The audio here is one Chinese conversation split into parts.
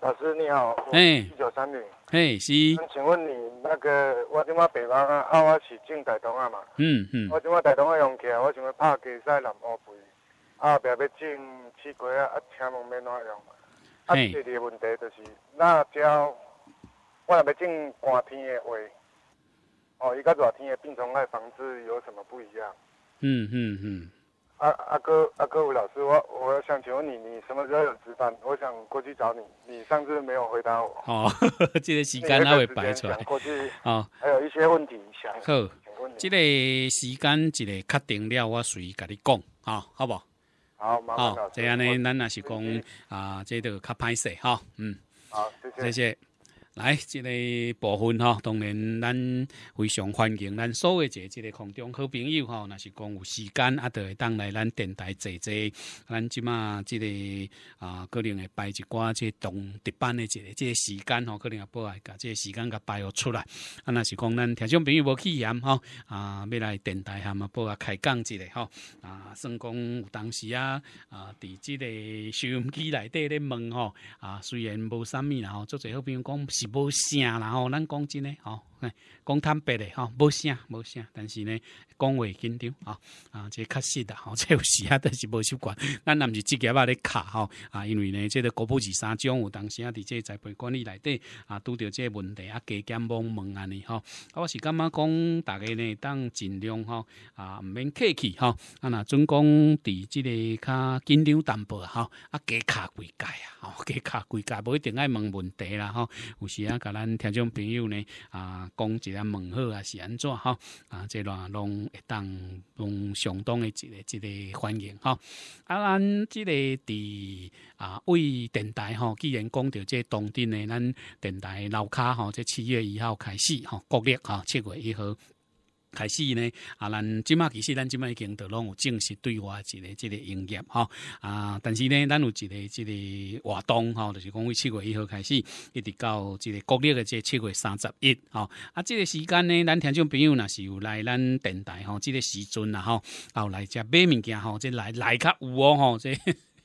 老师你好，哎，一九三零，嘿，是。请问你那个，我今仔北方啊，啊我是种大东啊嘛，嗯嗯。我想要大东啊用起，我想要拍鸡屎南乌肥，啊，后壁要种刺瓜啊，啊，请问要怎用？啊，第二个问题就是，那要我若要种寒天的话，哦，伊甲热天的病虫害防治有什么不一样？嗯嗯嗯。阿阿哥阿哥吴老师，我我想请问你，你什么时候有值班？我想过去找你。你上次没有回答我。哦，这个时间他会摆出来过去。哦，还有一些问题想。好。这个时间，这个确定了，我随时跟你讲啊，好不？好，麻烦好，这样呢，咱也是讲啊，这个较拍摄哈，嗯。好，谢谢。谢谢。来，即个部分哈，当然咱非常欢迎咱所有一个一个空中好朋友哈，那是讲有时间啊，都来当来咱电台坐坐。咱即马即个啊，可能会摆一寡即动值班的即个，即个时间吼，可能也不来把即个时间给摆了出来。啊，那是讲咱听众朋友无去嫌哈，啊，要来电台哈嘛，播啊开讲一个哈，啊，算讲有当时啊，啊，伫即个收音机内底咧问吼，啊，虽然无啥物然后，做做好朋友讲。是无声啦吼，咱讲真诶吼。讲坦白嘞，吼，无声无声，但是呢，讲话紧张，吼，啊，这确实的，吼，这有时啊，但是无习惯。咱也是职业啊，咧卡，吼，啊，因为呢，这个国宝二三种有当时啊，伫这栽培管理内底，啊，拄着这问题啊，加减懵问安尼，吼。啊，我是感觉讲，大家呢，当尽量，吼，啊，毋免客气，吼，啊，若准讲伫即个较紧张淡薄，吼，啊，加卡几届啊，吼，加卡几届，无一定爱问问题啦，吼。有时啊，甲咱听众朋友呢，啊。讲一下问好啊是安怎吼啊，这落拢会当拢相当的一个一个欢迎吼啊，咱即个伫啊为电台吼，既然讲到这当天诶，咱电台楼卡吼，这七月一号开始吼，国历吼，七月一号。开始呢，啊，咱即马其实咱即马已经都拢有正式对外一个、即个营业吼。啊，但是呢，咱有一个、即个活动吼，就是讲，从七月一号开始，一直到即个国历的个七月三十一吼。啊，即个时间呢，咱听众朋友若是有来咱电台吼，即个时阵啦啊，有来遮买物件吼，这来来较有哦吼这。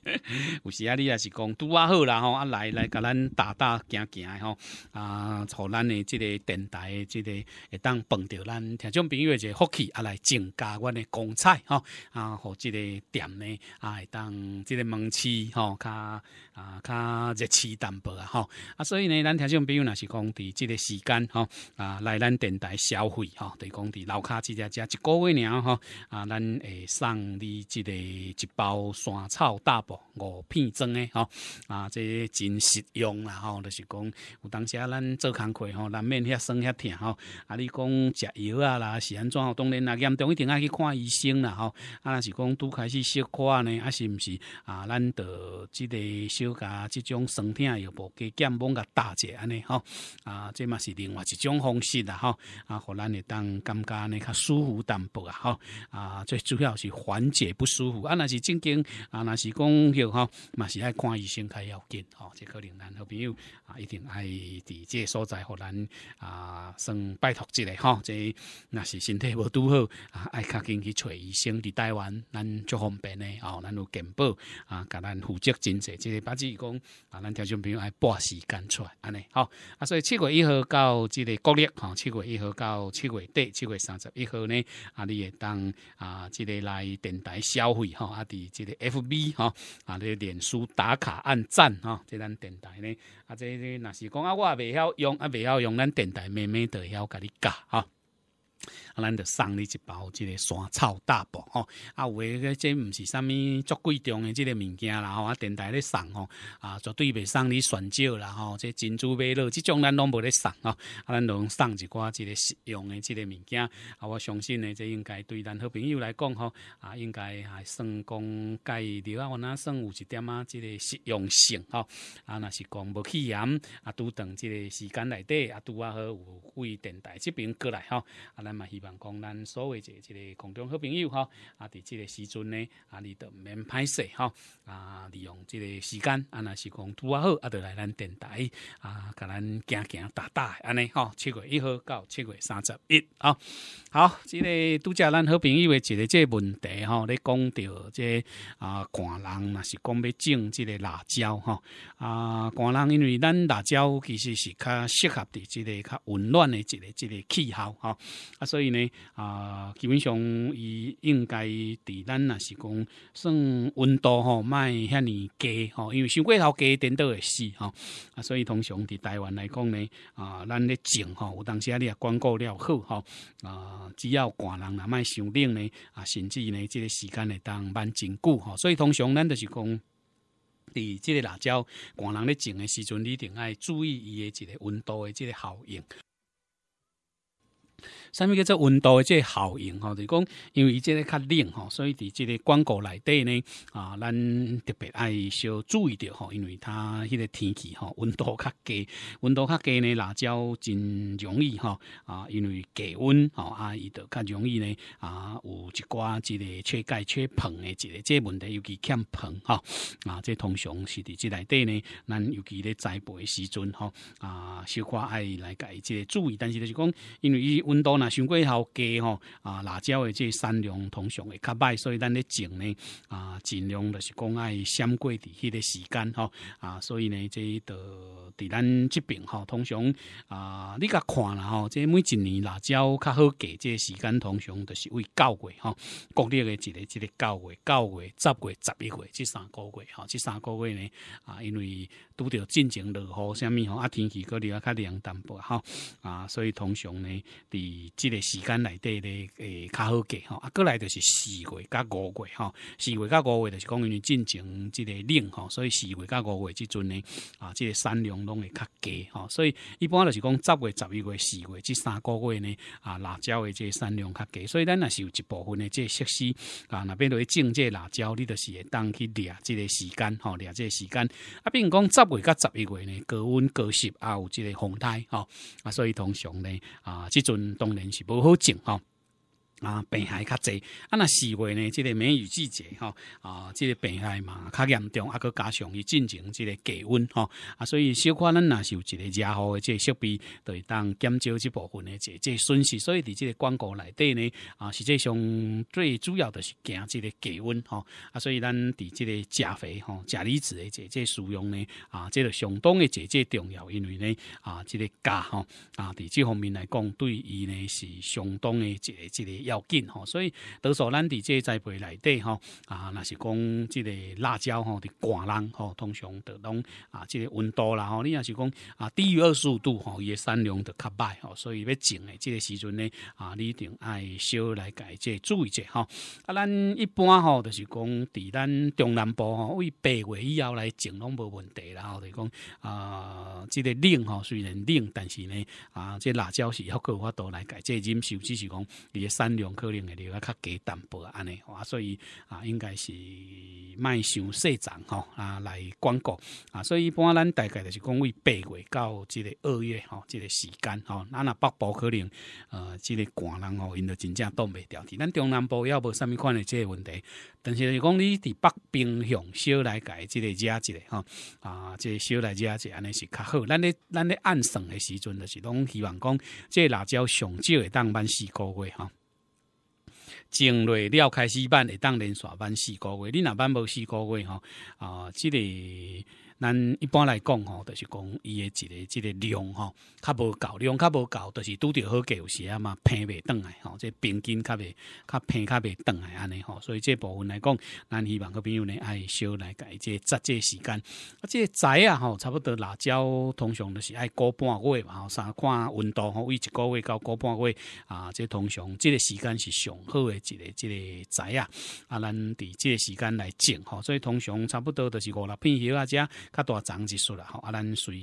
有时啊，你也是讲拄啊好啦吼，啊来来甲咱打打行行吼，啊，互咱的即个电台的这个会当蹦着咱听众朋友一个福气啊来增加阮的光彩吼，啊，互即个店呢啊会当即个门市吼，较啊较热气淡薄啊吼，啊，所以呢，咱听众朋友若是讲伫即个时间吼，啊来咱电台消费吼，等讲伫楼骹即只只一个月尔吼，啊，咱会送你即个一包山草大包。五片装的吼，啊，这真实用啦吼！就是讲有当时啊，咱做工课吼，难免遐酸遐疼吼。啊，你讲食药啊啦是安怎？当然啦，严重一定爱去看医生啦吼。啊，若是讲拄开始小看呢，啊，是毋是啊？咱着即个小家即种酸疼药无给减膀甲搭一下安尼吼啊，这嘛是另外一种方式啦吼，啊，互咱的当感觉呢较舒服淡薄啊吼，啊，最主要是缓解不舒服啊。若是正经啊，若是讲。功效吼嘛是爱看医生较要紧吼，即、可能咱好朋友啊，一定爱伫即个所在，互咱啊算拜托一下吼。即、哦、若是身体无拄好啊，爱较紧去找医生。伫台湾，咱足方便诶吼、哦，咱有健保啊，甲咱负责真济。即个八字讲啊，咱听众朋友爱拨时间出来安尼吼。啊，所以七月一号到即个国历吼，七月一号到七月底，七月三十一号呢，啊，你会当啊，即、个来电台消费吼，啊，伫即个 FB 吼、啊！你脸书打卡按赞哈，这咱电台呢？啊，这这，若是讲啊，我也未晓用，啊，未晓用咱电台，慢慢会晓甲你教哈。啊，咱就送你一包即个山草大包哦。啊，有诶，即毋是啥物足贵重诶，即个物件啦。吼，啊，电台咧送吼，啊，绝对未送你选少啦。吼，即珍珠贝乐即种咱拢无咧送吼，啊，咱拢送一寡即个实用诶即个物件。啊，我相信呢，即应该对咱好朋友来讲吼，啊，应该还算讲介聊啊，我呐算有一点啊，即个实用性吼。啊，那是讲无去盐，啊，拄等即个时间内底啊，拄啊好有贵电台这边过来吼。啊，咱。嘛，希望讲咱所谓一个一个空中好朋友哈，啊，伫这个时阵呢，啊，你都唔免拍摄哈，啊，利用这个时间啊，那是讲拄啊好，啊，就来咱电台啊，甲咱行行打打安尼哈，七月一号到七月三十一啊，好，这个拄则咱好朋友的一个这个问题哈，你讲到这啊，寒人那是讲要种这个辣椒哈，啊，寒人因为咱辣椒其实是较适合的这个较温暖的这个这个气候哈。所以呢，啊，基本上，伊应该伫咱若是讲，算温度吼，莫遐尼低吼，因为收过头低点都会死吼，啊，所以通常伫台湾来讲呢，啊，咱咧种吼，有当时啊你也管顾了好吼，啊，只要寒人若卖上冷呢，啊，甚至呢，即个时间会当慢真久吼，所以通常咱就是讲，伫即个辣椒寒人咧种诶时阵，你定爱注意伊诶即个温度诶即个效应。啥物叫做温度的这效应？吼，就讲因为伊这个较冷，吼，所以伫这个广告内底呢，啊，咱特别爱小注意着，吼，因为它迄个天气，吼，温度较低，温度较低呢，辣椒真容易，吼，啊，因为低温，吼，啊，伊就较容易呢，啊，有一寡即个缺钙、缺硼的即个，这问题尤其欠硼，哈，啊，这通常是伫即内底呢，咱尤其咧栽培时阵，吼，啊，小可爱来甲伊即个注意，但是就是讲，因为伊温度呢。啊，伤过好结吼啊，辣椒的这产量通常会较歹，所以咱咧种呢啊，尽量就是讲爱闪过伫迄个时间吼啊，所以呢，这一伫咱这边吼，通常啊，你甲看啦吼，即每一年辣椒较好结这时间，通常就是为九月吼，国历的即个即个九月、九月、十月、十一月这三个月吼，这三个月呢啊，因为拄着进阵落雨，啥物吼啊天气嗰里较凉淡薄吼啊，所以通常呢，伫即个时间内底咧，诶较好过吼，啊，过来就是四月甲五月吼，四月甲五月就是讲因为进前即个冷吼，所以四月甲五月即阵呢，啊，即个产量拢会较低吼，所以一般就是讲十月、十一月、四月这三个月呢，啊，辣椒的即个产量较低，所以咱也是有一部分的即个设施啊，那边都会种即个辣椒，你就是会当去掠即个时间吼，掠即个时间啊，比如讲十月甲十一月呢，高温高湿啊，有即个风台吼，啊，所以通常呢，啊，即阵当然。是无好种哈。啊，病害较济，啊，若四月呢，即个梅雨季节吼，啊，即个病害嘛较严重，啊，佮加上伊进行即个低温吼，啊，所以小可咱若是有一个热好的即个设备，对当减少一部分的即即损失，所以伫即个广告内底呢，啊，实际上最主要的是惊即个低温吼，啊，所以咱伫即个食肥吼、食离子的即即使用呢，啊，即个相当的即即重要，因为呢，啊，即个钾吼，啊，伫即方面来讲，对伊呢是相当的即即个。要紧吼，所以多数咱伫即栽培内底吼啊，那是讲即个辣椒吼，伫寒人吼，通常都拢啊，即个温度啦吼，你若是讲啊低于二十五度吼，伊个产量都较歹吼，所以要种诶，即个时阵咧啊，你一定爱少来改即注意者吼。啊，咱一般吼，就是讲伫咱中南部吼，为八月以后来种拢无问题啦。吼，就讲啊，即个冷吼，虽然冷，但是呢啊，即辣椒是好可法度来改，即忍受只是讲伊量可能会留较低淡薄安尼，所以啊，应该是卖想细长吼啊来广告啊，所以一般咱大概就是讲，为八月到即个二月吼，即个时间吼，咱那北部可能呃，即个寒人吼，因个真正挡袂牢去咱中南部要无啥物款的即个问题，但是是讲你伫北冰向小来改即个家一个吼啊，即个小来一即安尼是较好。咱咧咱咧按省的时阵就是拢希望讲，即个辣椒上少会当蛮是高贵吼。静落了开始挽会当连续挽四个月你若挽无四个月吼啊即个咱一般来讲吼，就是讲伊诶一个即个量吼，较无够量较无够，就是拄着好有时啊嘛，平袂动来吼，即平均较袂，较平较袂动来安尼吼，所以即部分来讲，咱希望个朋友呢，爱少来改即扎即时间，啊，即栽啊吼，差不多辣椒通常都是爱过半个月嘛，三看温度吼，为一个月到过半个月啊，即通常即个时间是上好诶一个即个栽啊，啊，咱伫即个时间来种吼，所以通常差不多都是五六片叶啊，遮。较大长一出啦，吼，啊，咱随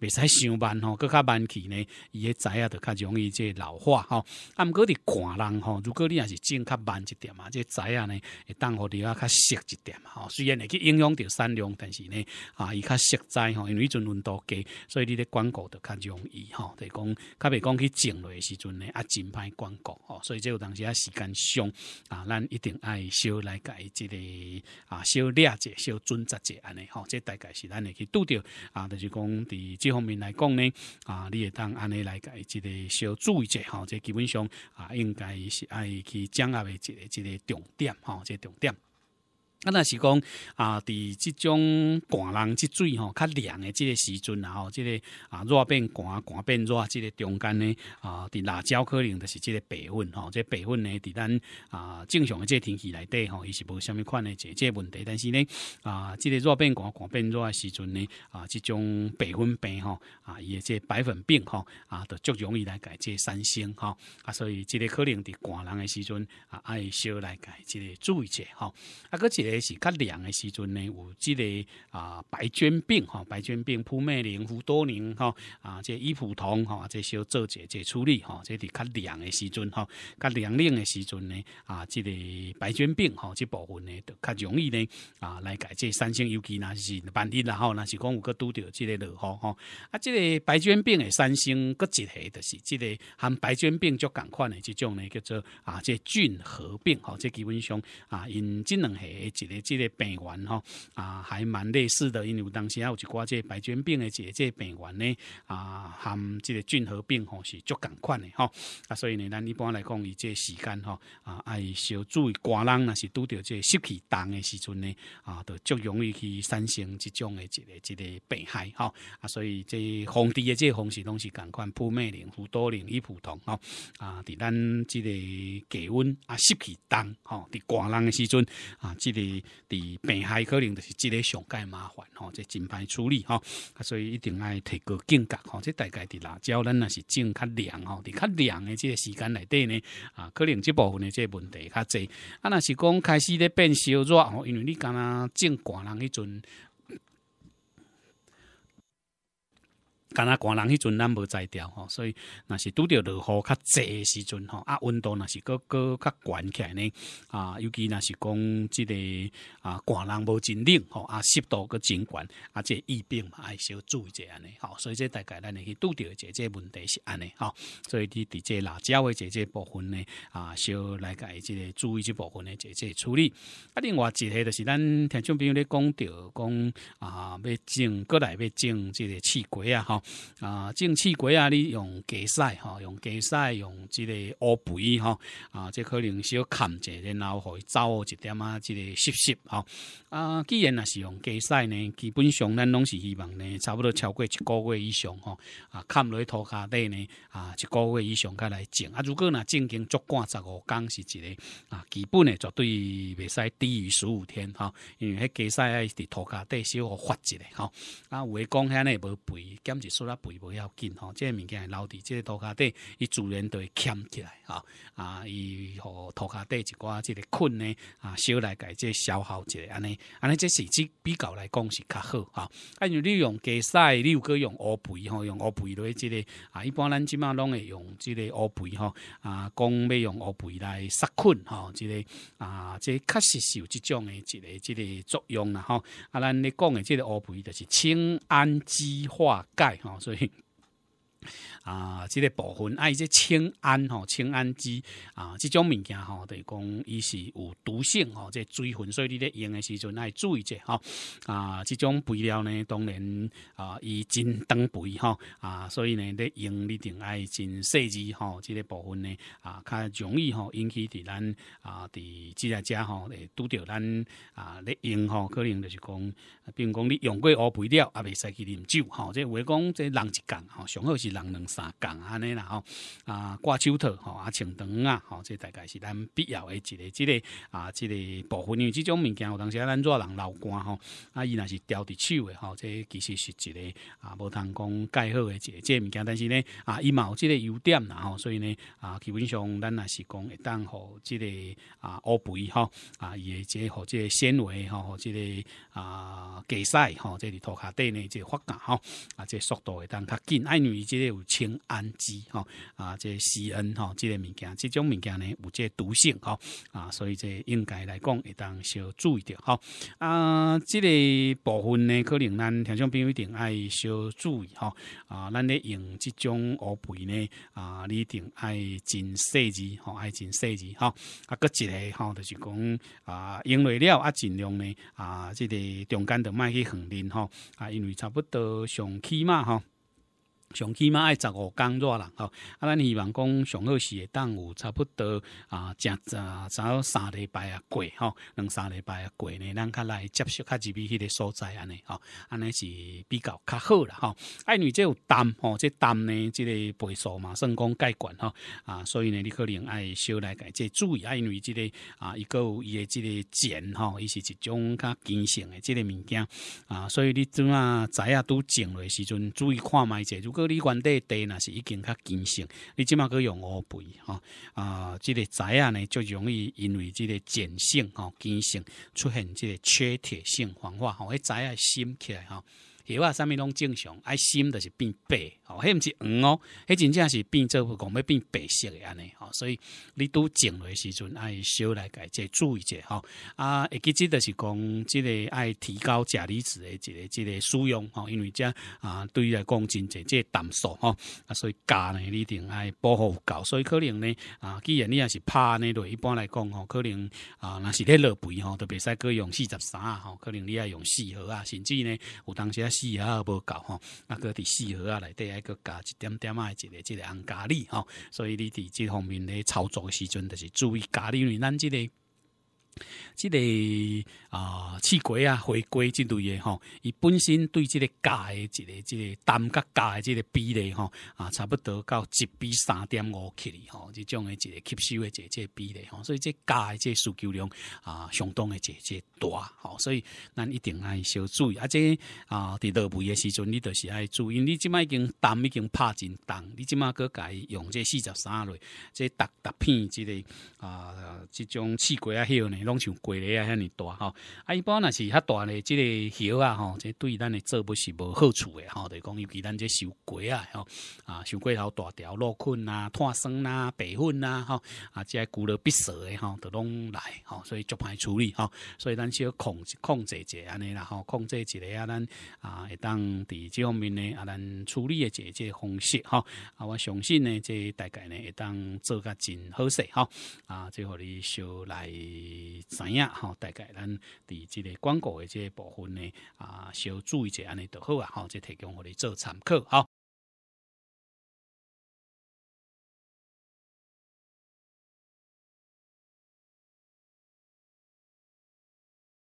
未使上慢吼，佮较慢去呢，伊个仔啊都较容易即老化吼。啊，毋过伫寒人吼，如果你也是种较慢一点啊，即仔啊呢会当互你啊，较实一点吼。虽然会去影响着产量，但是呢啊，伊较实仔吼，因为迄阵温度低，所以你咧广告都较容易吼。就讲，较袂讲去种落诶时阵呢啊，真歹广告吼，所以即有当时啊时间上啊，咱一定爱少来改即个啊，少了解少准则者安尼吼，即大。是咱会去拄到啊，就是讲，伫即方面来讲呢，啊，你会当安尼来一个小注意者吼，这基本上啊，应该是爱去掌握的一个一个重点吼，这重点。啊，若是讲啊，伫即种寒人即水吼较凉的即个时阵，啊，吼，即个啊热变寒、寒变热，即个中间呢啊，伫辣椒可能就是即个白粉吼，即白粉呢伫咱啊正常的即个天气内底吼，伊是无什物款的这这问题。但是呢啊，即个热变寒、寒变热的时阵呢啊，即种白粉病吼啊，伊的即白粉病吼啊，就足容易来改即个散心吼啊，所以即个可能伫寒人的时阵啊，爱少来改即个注意者吼啊，一个。也是较凉的时阵呢，有即个啊白绢病哈，白绢病扑灭灵胡多年哈啊，这医普通哈，这小做这这处理哈，这是较凉的时阵哈，较凉冷的时阵呢啊，即个白绢病哈，这部分呢就较容易呢啊来改这三星尤其那是万一然后那是讲有个拄着即个落吼哈啊，即个白绢病的三星个结合就是即个含白绢病就赶快的这种呢叫做啊这菌合并哈，这基本上啊因只两系。即个即个病源吼啊，还蛮类似的，因为当时啊有一寡即白菌病的即个即病源呢啊，含即个菌核病吼是足共款的吼啊，所以呢，咱一般来讲以即时间吼啊，爱小注意寒人若是拄着即湿气重的时阵呢啊，就足容易去产生即种的即个即个病害吼啊，所以即防治的即方式拢是共款，扑灭灵、辅多灵与普通吼啊，伫咱即个低温啊湿气重吼伫寒冷的时阵啊即个。伫病害可能就是即个上界麻烦吼，即真歹处理吼，啊，所以一定爱提高警觉吼，即大概伫辣椒咱若是种较凉吼，伫较凉的即个时间内底呢，啊，可能这部分的即个问题较济，啊，若是讲开始咧变烧热吼，因为你刚刚种寒人迄阵。干阿寒人迄阵咱无在调吼，所以若是拄着落雨较济时阵吼，啊温度若是个个较悬起来呢，啊尤其若是讲即个啊寒人无真冷吼，啊湿度个真悬，啊即个疫病嘛，爱小注意一下尼吼，所以即大概咱会去拄着一个即问题是安尼吼，所以伫伫即辣椒个即个部分呢，啊小来个即个注意即部分呢，这个处理。啊另外一个就是咱听众朋友咧讲到讲啊要种，过来要种即个刺瓜啊吼。啊，种菜果啊，你用鸡屎吼，用鸡屎，用即个乌肥吼，啊，即可能少砍一下，然后可以走一点啊，这个湿湿吼。啊。既然若是用鸡屎呢，基本上咱拢是希望呢，差不多超过一个月以上吼，啊，砍落土骹底呢啊，一个月以上开来种啊。如果若正经足干十五天是一个啊，基本呢绝对袂使低于十五天哈，因为鸡屎系伫土骹底小互发一下吼。啊，有诶讲遐呢无肥减说阿肥不要紧吼，即个物件系留伫即个涂骹底，伊自然就会钳起来啊啊！伊互涂骹底一寡即个菌呢啊，少来改即个消耗即个安尼安尼，即是即比较来讲是较好哈。啊，你用鸡屎，你有个用乌肥吼，用乌肥落去即个啊，一般咱即马拢会用即个乌肥吼啊，讲要用乌肥来杀菌吼，即个啊，即确实是有即种诶，即个即个作用啦吼。啊，咱咧讲诶即个乌肥就是清氨基化钙。好，所以。啊，即个部分啊，伊即氰胺吼、氰胺基啊，即种物件吼，是讲伊是有毒性吼，即水分，所以你咧用嘅时阵爱注意者吼。啊，即种肥料呢，当然啊，伊真当肥吼啊，所以呢咧用你定爱真细致吼，即个部分呢啊，较容易吼引起伫咱啊，伫即个家吼诶，拄着咱啊咧用吼，可能就是讲，比如讲你用过乌肥料啊，未使去啉酒吼，即话讲即人一讲吼，上好是。人两三工安尼啦吼啊，挂手套吼啊，长长啊吼，这大概是咱必要诶一个之个啊，之个部分因为即种物件有当时咱做人老惯吼，啊伊若是调伫手诶吼，这其实是一个啊无通讲盖好诶一个即个物件，但是呢啊伊嘛有即个优点啦吼，所以呢啊基本上咱若是讲会当互即个啊乌肥吼啊，伊会即个即个纤维吼，即个啊解屎吼，即个涂骹底呢即个发干吼啊即个速度会当较紧，因为即。有氰氨基哈啊，这西恩哈，这个物件，这种物件呢有这毒性哈啊，所以这应该来讲，会当小注意点吼。啊。这个部分呢，可能咱听众朋友一定爱小注意哈啊。咱咧用这种乌肥呢啊，你一定爱真细致哈，爱真细致哈啊。个一个吼，就是讲啊，用为了啊，尽量呢啊，这个中间的卖去横定哈啊，因为差不多上起码哈。上起码爱十五工热人吼，啊，咱希望讲上好时会当有差不多啊，正早早三礼拜啊过吼，两三礼拜啊过呢，咱较来接受较入去迄个所在安尼吼，安尼是比较较好啦吼。啊，因为这担吼，这担呢，即个倍数嘛，算讲盖管吼啊，所以呢，你可能爱少来改，即注意啊，因为即个啊，一个伊的即个碱吼，伊是一种较碱性诶，即个物件啊，所以你怎啊仔啊，拄种诶时阵注意看卖者，如果你原地地那是已经较坚性，你即码可用乌贝哈啊，这个茶叶呢就容易因为这个碱性哈、碱性出现这个缺铁性黄化，好，茶叶新起来哈。血啊，啥物拢正常，爱心都是变白哦，迄毋是黄哦，迄真正是变做讲要变白色诶安尼哦，所以你拄落诶时阵爱少来改这注意者吼啊，会记即个是讲即个爱提高钾离子诶一个即个使用哦，因为遮啊对来讲真济即淡素吼啊，所以加呢你一定爱保护够，所以可能呢啊，既然你也是怕呢，对一般来讲吼，可能啊若是咧落肥吼，就袂使各用四十三啊，吼，可能你爱用四盒啊，甚至呢有当时。四盒无够吼，啊个伫四盒啊内底啊个加一点点啊一个即个红咖喱吼，所以你伫即方面咧操作诶时阵，就是注意咖喱，因为咱即个。即个啊，刺瓜啊，回归之类的吼，伊本身对即个价的即个即个氮甲价的即个比例吼，啊，差不多到一比三点五克哩吼，即种的即个吸收的即个比例吼，所以即价嘅即需求量啊，相当的即即大吼，所以咱一定爱小注意，啊，且啊，伫落肥的时阵，你就是爱注意，你即卖已经氮已经拍真重，你即卖个改用即四十三类，即特特片即个啊，即种刺瓜啊，后呢？拢像龟梨啊，遐尼大吼。啊一般若是较大咧，即个叶啊吼，即对咱诶做不是无好处诶吼。就于讲尤其咱即收龟啊，啊收龟头大条落菌啊、碳酸啊、白粉啊，吼，啊即个鼓了必死诶吼，都拢来吼，所以就歹处理吼。所以咱小控制、控制者安尼啦，吼，控制一下啊，咱啊会当伫即方面呢啊，咱处理嘅解个方式吼。啊我相信呢，即大概呢会当做甲真好势吼。啊最后你收来。知影吼，大概咱伫即个广告的即个部分呢，啊，小注意一下安尼著好啊，好，即提供互你做参考好。